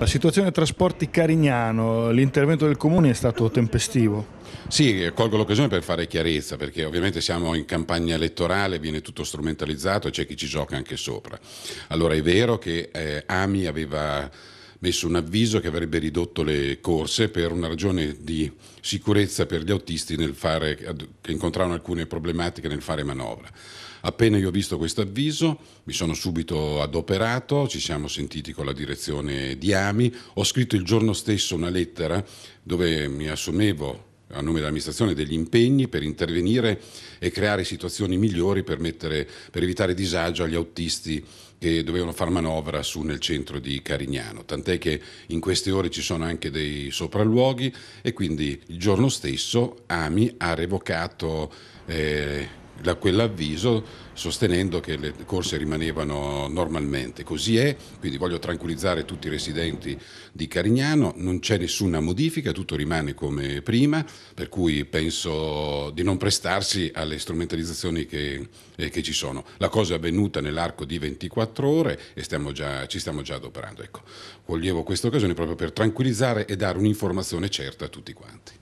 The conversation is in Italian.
La situazione trasporti Carignano, l'intervento del Comune è stato tempestivo? Sì, colgo l'occasione per fare chiarezza, perché ovviamente siamo in campagna elettorale, viene tutto strumentalizzato e c'è chi ci gioca anche sopra. Allora è vero che eh, Ami aveva messo un avviso che avrebbe ridotto le corse per una ragione di sicurezza per gli autisti fare, che incontravano alcune problematiche nel fare manovra. Appena io ho visto questo avviso mi sono subito adoperato, ci siamo sentiti con la direzione di AMI, ho scritto il giorno stesso una lettera dove mi assumevo a nome dell'amministrazione degli impegni per intervenire e creare situazioni migliori per, mettere, per evitare disagio agli autisti che dovevano far manovra su nel centro di Carignano, tant'è che in queste ore ci sono anche dei sopralluoghi e quindi il giorno stesso AMI ha revocato eh, da quell'avviso sostenendo che le corse rimanevano normalmente. Così è, quindi voglio tranquillizzare tutti i residenti di Carignano, non c'è nessuna modifica, tutto rimane come prima, per cui penso di non prestarsi alle strumentalizzazioni che, eh, che ci sono. La cosa è avvenuta nell'arco di 24 ore e stiamo già, ci stiamo già adoperando. Ecco, voglio questa occasione proprio per tranquillizzare e dare un'informazione certa a tutti quanti.